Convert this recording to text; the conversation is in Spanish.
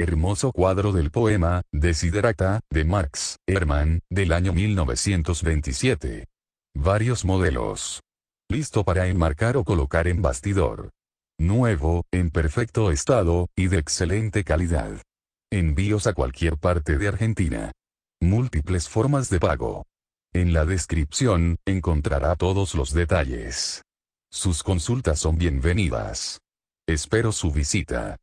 Hermoso cuadro del poema, Desiderata, de Marx, Hermann, del año 1927. Varios modelos. Listo para enmarcar o colocar en bastidor. Nuevo, en perfecto estado, y de excelente calidad. Envíos a cualquier parte de Argentina. Múltiples formas de pago. En la descripción, encontrará todos los detalles. Sus consultas son bienvenidas. Espero su visita.